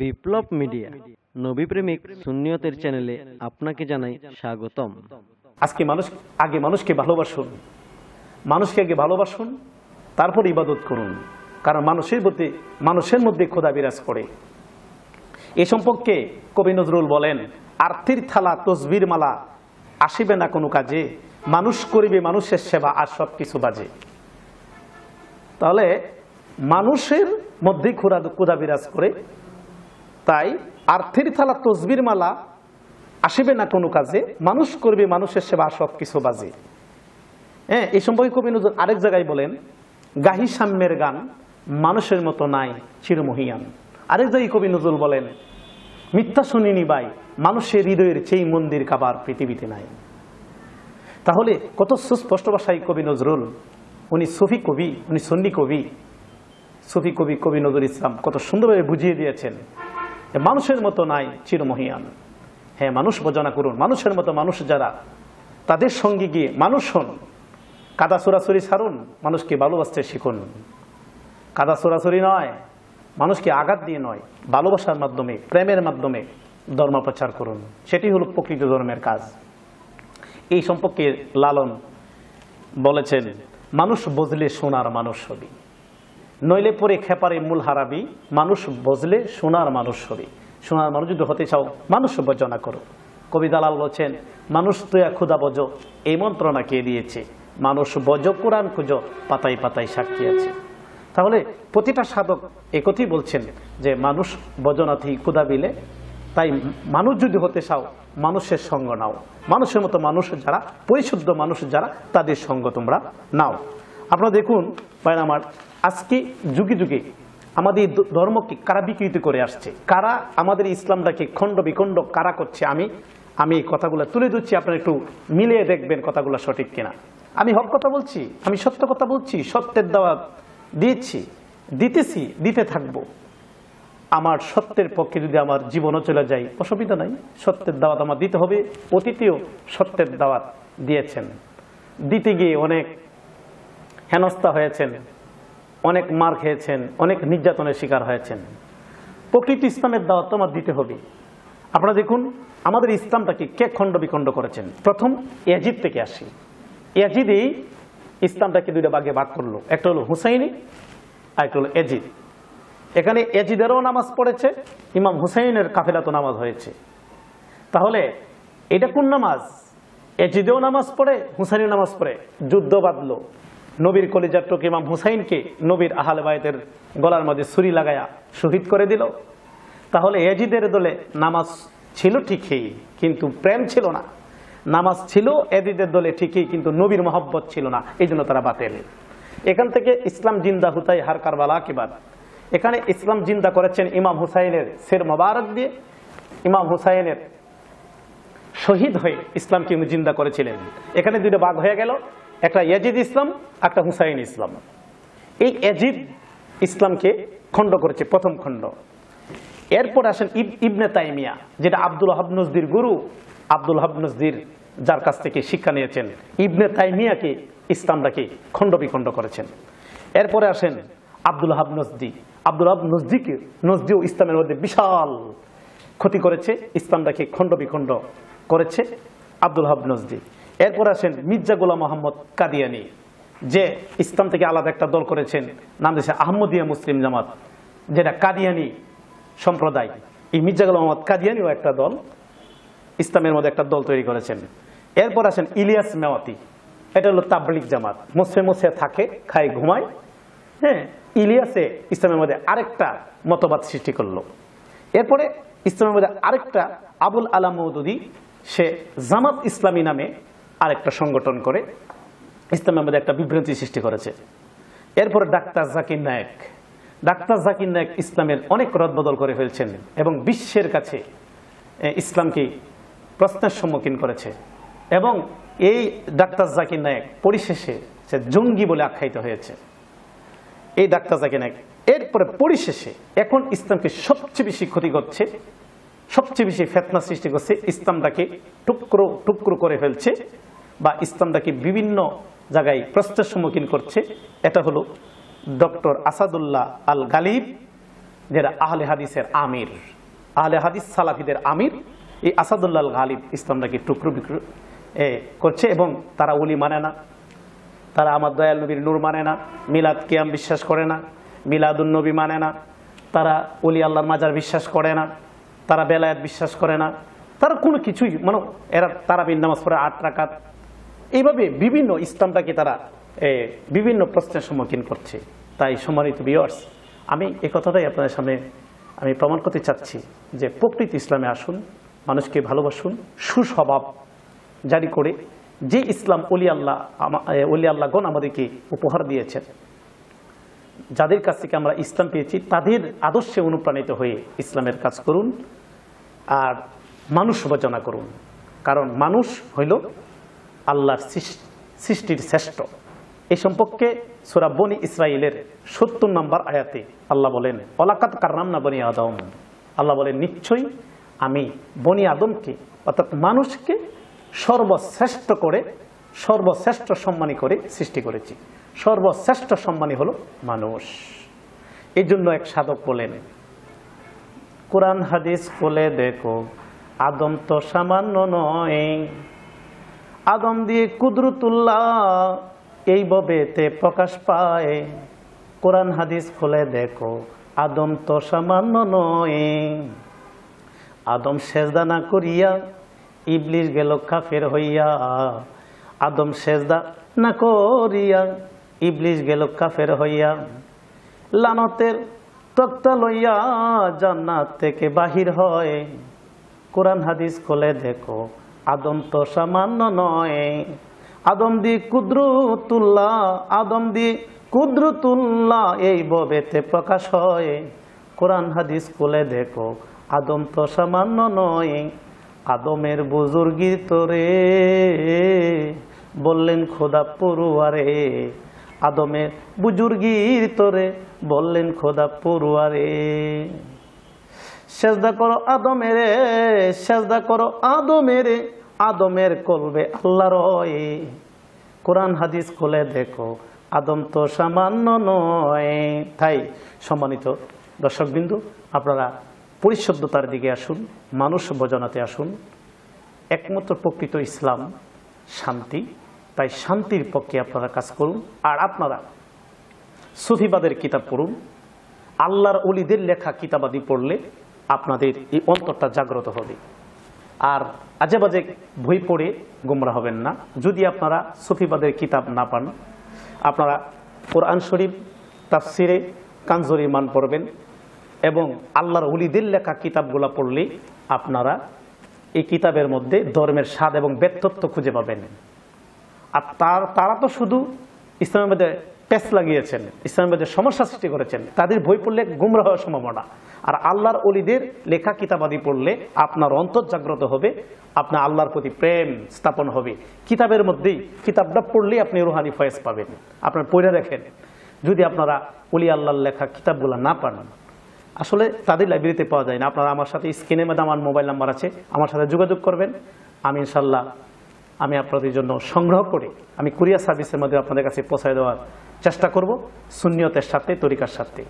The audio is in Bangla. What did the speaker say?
বিপ্লব মিডিয়া নবীপ্রেমিক সুনিয়তের চ্যানেলে আপনাকে জানাই স্বাগতম আজকে মানুষ আগে মানুষকে ভালোবাসুন মানুষকে আগে ভালোবাসুন তারপর ইবাদত করুন কারণ মানুষের প্রতি মানুষের মধ্যে খোদা বিরাজ করে এ সম্পর্কে কবি নজরুল বলেন আর্থির থালা তসবির মালা আসিবে না কোনো কাজে মানুষ করিবে মানুষের সেবা আর সব কিছু বাজে তাহলে মানুষের মধ্যে খুরা কুদা বিরাজ করে তাই আর্থের থালা তসবির মালা আসবে না কোনো কাজে মানুষ করবে মানুষের সেবা সব কিছু বাজে হ্যাঁ এই সম্পর্কে কবি নজর আরেক জায়গায় বলেন গাহি সাম্যের গান মানুষের মতো নাই চিরমহিয়ান আরেক জায়গায় কবি নজরুল বলেন মিথ্যা শুনিনি বাই মানুষের হৃদয়ের চেয়ে মন্দির কাবার পৃথিবীতে নাই তাহলে কত সুস্পষ্ট ভাষায় কবি নজরুল উনি সফি কবি উনি সন্নি কবি সুফি কবি কবি নজরুল ইসলাম কত সুন্দরভাবে বুঝিয়ে দিয়েছেন মানুষের মতো নাই চিরমহিয়ান হ্যাঁ মানুষ বোঝানা করুন মানুষের মতো মানুষ যারা তাদের সঙ্গে গিয়ে মানুষ হন কাদা সরাসরি ছাড়ুন মানুষকে ভালোবাসতে শিখুন কাদা সরাসরি নয় মানুষকে আঘাত দিয়ে নয় ভালোবাসার মাধ্যমে প্রেমের মাধ্যমে ধর্ম প্রচার করুন সেটি হলো প্রকৃত ধর্মের কাজ এই সম্পর্কে লালন বলেছেন মানুষ বুঝলে সোনার মানুষ হবি নইলে পরে খেপারে মূল হারাবি মানুষ বজলে সোনার মানুষ হবে সোনার মানুষ যদি হতে চাও মানুষ বর্জনা করো কবি দালাল বলছেন মানুষ তুয়া ক্ষুদা বজ এই মন্ত্রণা কে দিয়েছে মানুষ বজ কোরআন খুঁজ পাতায় পাতায় সাক্ষী আছে তাহলে প্রতিটা সাধক একথি বলছেন যে মানুষ বজনাথি ক্ষুদা বিলে তাই মানুষ যদি হতে চাও মানুষের সঙ্গ নাও মানুষের মতো মানুষ যারা পরিশুদ্ধ মানুষ যারা তাদের সঙ্গ তোমরা নাও আপনারা দেখুন ভাই আমার আজকে যুগে যুগে আমাদের ধর্মকে কারা বিকৃত করে আসছে কারা আমাদের ইসলামটাকে খণ্ড বিখণ্ড কারা করছে আমি আমি এই কথাগুলো তুলে ধরছি আপনারা একটু মিলিয়ে দেখবেন কথাগুলো সঠিক কিনা আমি হক কথা বলছি আমি সত্য কথা বলছি সত্যের দাওয়াত দিয়েছি দিতেছি দিতে থাকবো আমার সত্যের পক্ষে যদি আমার জীবনও চলে যায় অসুবিধা নাই সত্যের দাওয়াত আমার দিতে হবে অতীতেও সত্যের দাওয়াত দিয়েছেন দিতে গিয়ে অনেক হেনস্থা হয়েছেন অনেক মার খেয়েছেন অনেক নির্যাতনের শিকার হয়েছেন প্রকৃত ইসলামের দাওয়াত আমার দিতে হবে আপনারা দেখুন আমাদের ইসলামটাকে কে খণ্ড বিখণ্ড করেছেন প্রথম এজিদ থেকে আসি ইয়াজিদই ইসলামটাকে দুইটা ভাগে ভাগ করলো একটা হলো হুসাইনি আর একটা হলো এজিদ এখানে এজিদেরও নামাজ পড়েছে ইমাম হুসাইনের কাফেলাতো নামাজ হয়েছে তাহলে এটা কোন নামাজ এজিদেও নামাজ পড়ে হুসাইনও নামাজ পড়ে যুদ্ধ বাঁধলো নবীর কলিজার টোক ইমাম হুসাইনকে নবীর আহাল বায়তের গলার মধ্যে ছুরি লাগায়া শহীদ করে দিল তাহলে এজিদের দলে নামাজ ছিল ঠিকই কিন্তু প্রেম ছিল না নামাজ ছিল এজিদের দলে ঠিকই কিন্তু নবীর মহব্বত ছিল না এই জন্য তারা বাতিল এখান থেকে ইসলাম জিন্দা হুতাই হার কারবালা কিবাদ এখানে ইসলাম জিন্দা করেছেন ইমাম হুসাইনের শের মোবারক দিয়ে ইমাম হুসাইনের শহীদ হয়ে ইসলামকে জিন্দা করেছিলেন এখানে দুটো বাঘ হয়ে গেল একটা ইয়াজিদ ইসলাম একটা হুসাইন ইসলাম এই এজিদ ইসলামকে খণ্ড করেছে প্রথম খণ্ড এরপর আসেন ইবনে তাইমিয়া যেটা আব্দুল নজদির গুরু আব্দুল নজদির যার কাছ থেকে শিক্ষা নিয়েছেন ইবনে তাইমিয়াকে ইসলামটাকে খণ্ড বিখণ্ড করেছেন এরপরে আসেন আব্দুল হাব নজদি আব্দুল হাব নজদিকে নজদিও ইসলামের মধ্যে বিশাল ক্ষতি করেছে ইসলামটাকে খণ্ড বিখণ্ড করেছে আব্দুল হাব নজদি এরপর আসেন মির্জা গোলাম মোহাম্মদ কাদিয়ানি যে ইসলাম থেকে আলাদা একটা দল করেছেন নাম দিয়েছে আহমদিয়া মুসলিম জামাত যেটা কাদিয়ানি সম্প্রদায় এই মির্জা গোলাম মোহাম্মদ কাদিয়ানিও একটা দল ইসলামের মধ্যে একটা দল তৈরি করেছেন এরপর আসেন ইলিয়াস মেওয়াতি এটা হলো তাবলিক জামাত মোসে মুসে থাকে খায় ঘুমায় হ্যাঁ ইলিয়াসে ইসলামের মধ্যে আরেকটা মতবাদ সৃষ্টি করলো এরপরে ইসলামের মধ্যে আরেকটা আবুল আলাম মৌদুদি সে জামাত ইসলামী নামে আরেকটা সংগঠন করে ইসলামের মধ্যে একটা বিভ্রান্তি সৃষ্টি করেছে এরপরে ডাক্তার জাকির নায়েক ডাক্তার জাকির নায়েক ইসলামের অনেক রদবদল করে ফেলছেন এবং বিশ্বের কাছে ইসলামকে প্রশ্নের সম্মুখীন করেছে এবং এই ডাক্তার জাকির নায়েক পরিশেষে সে জঙ্গি বলে আখ্যায়িত হয়েছে এই ডাক্তার জাকির নায়েক এরপরে পরিশেষে এখন ইসলামকে সবচেয়ে বেশি ক্ষতি করছে সবচেয়ে বেশি ফেতনা সৃষ্টি করছে ইসলামটাকে টুকরো টুকরো করে ফেলছে বা ইসলামটাকে বিভিন্ন জায়গায় প্রশ্নের সম্মুখীন করছে এটা হলো ডক্টর আসাদুল্লাহ আল গালিব যারা আহলে হাদিসের আমির আহলে হাদিস সালাফিদের আমির এই আসাদুল্লাহ আল গালিব ইসলামটাকে টুকরো বিক্রু করছে এবং তারা উলি মানে না তারা আমার দয়াল নবীর নূর মানে না মিলাদ কেয়াম বিশ্বাস করে না মিলাদুল নবী মানে না তারা উলি আল্লাহর মাজার বিশ্বাস করে না তারা বেলায়াত বিশ্বাস করে না তারা কোনো কিছুই মানে এরা তারা বিন নামাজ পড়ে আট রাখাত এইভাবে বিভিন্ন ইসলামটাকে তারা বিভিন্ন প্রশ্নের সম্মুখীন করছে তাই সম্মানিত বিয়ার্স আমি এ কথাটাই আপনাদের সামনে আমি প্রমাণ করতে চাচ্ছি যে প্রকৃত ইসলামে আসুন মানুষকে ভালোবাসুন সুস্বভাব জারি করে যে ইসলাম অলি আল্লাহ অলি আল্লাহগণ আমাদেরকে উপহার দিয়েছেন যাদের কাছ থেকে আমরা ইসলাম পেয়েছি তাদের আদর্শে অনুপ্রাণিত হয়ে ইসলামের কাজ করুন আর মানুষ সমালোচনা করুন কারণ মানুষ হইল আল্লাহর সৃষ্টির শ্রেষ্ঠ এই সম্পর্কে সুরা বনি ইসরায়েলের সত্তর নম্বর আয়াতে আল্লাহ বলেন অলাকাত কারনাম না বনি আদম আল্লাহ বলেন নিশ্চয়ই আমি বনি আদমকে অর্থাৎ মানুষকে সর্বশ্রেষ্ঠ করে সর্বশ্রেষ্ঠ সম্মানী করে সৃষ্টি করেছি সর্বশ্রেষ্ঠ সম্মানী হলো মানুষ এই জন্য এক সাধক বলেন কোরআন হাদিস বলে দেখো আদম তো সামান্য নয় আদম দিয়ে কুদরতুল্লাহ এই ববেতে প্রকাশ পায় কোরআন হাদিস খুলে দেখো আদম তো সামান্য নয় আদম সেজদা না করিয়া ইবলিশ গেল কাফের হইয়া আদম সেজদা না করিয়া ইবলিশ গেল কাফের হইয়া লানতের তক্তা লইয়া জান্নাত থেকে বাহির হয় কোরআন হাদিস খুলে দেখো আদম তো সামান্য নয় আদম দি কুদ্রুতুল্লাহ আদম দি কুদ্রুতুল্লাহ এই ববেতে প্রকাশ হয় কোরআন হাদিস স্কুলে দেখো আদম তো সামান্য নয় আদমের বুজুর্গি তোরে বললেন খোদা পড়ুয়ারে আদমের বুজুর্গির তোরে বললেন খোদা পড়ুয়ারে সেজদা করো আদমের সেজদা করো আদমের আদমের কলবে আল্লাহ রয় কোরআন হাদিস খুলে দেখো আদম তো সামান্য নয় তাই সম্মানিত দর্শকবিন্দু আপনারা পরিশুদ্ধতার দিকে আসুন মানুষ বোঝানাতে আসুন একমাত্র প্রকৃত ইসলাম শান্তি তাই শান্তির পক্ষে আপনারা কাজ করুন আর আপনারা সুফিবাদের কিতাব পড়ুন আল্লাহর অলিদের লেখা কিতাবাদি পড়লে আপনাদের এই অন্তরটা জাগ্রত হবে আর আজে বাজে বই পড়ে গুমরা হবেন না যদি আপনারা সুফিবাদের কিতাব না পান আপনারা কোরআন শরীফ সিরে কাঞ্জরি মান পড়বেন এবং আল্লাহর উলিদের লেখা কিতাবগুলো পড়লে আপনারা এই কিতাবের মধ্যে ধর্মের স্বাদ এবং ব্যক্তত্ব খুঁজে পাবেন আর তার তারা তো শুধু ইসলামের মধ্যে প্যাচ লাগিয়েছেন ইসলামের যে সমস্যা সৃষ্টি করেছেন তাদের বই পড়লে গুমরা হওয়ার সম্ভাবনা আর আল্লাহর অলিদের লেখা কিতাবাদি পড়লে আপনার অন্তর জাগ্রত হবে আপনার আল্লাহর প্রতি প্রেম স্থাপন হবে কিতাবের মধ্যেই কিতাবটা পড়লেই আপনি রুহানি ফয়েজ পাবেন আপনার পড়ে রাখেন যদি আপনারা অলি আল্লাহর লেখা কিতাবগুলো না পান আসলে তাদের লাইব্রেরিতে পাওয়া যায় না আপনারা আমার সাথে স্ক্রিনের মধ্যে আমার মোবাইল নাম্বার আছে আমার সাথে যোগাযোগ করবেন আমি ইনশাল্লাহ আমি আপনাদের জন্য সংগ্রহ করে আমি কুরিয়ার সার্ভিসের মাধ্যমে আপনাদের কাছে পৌঁছায় দেওয়ার চেষ্টা করব শূন্যতের সাথে তরিকার সাথে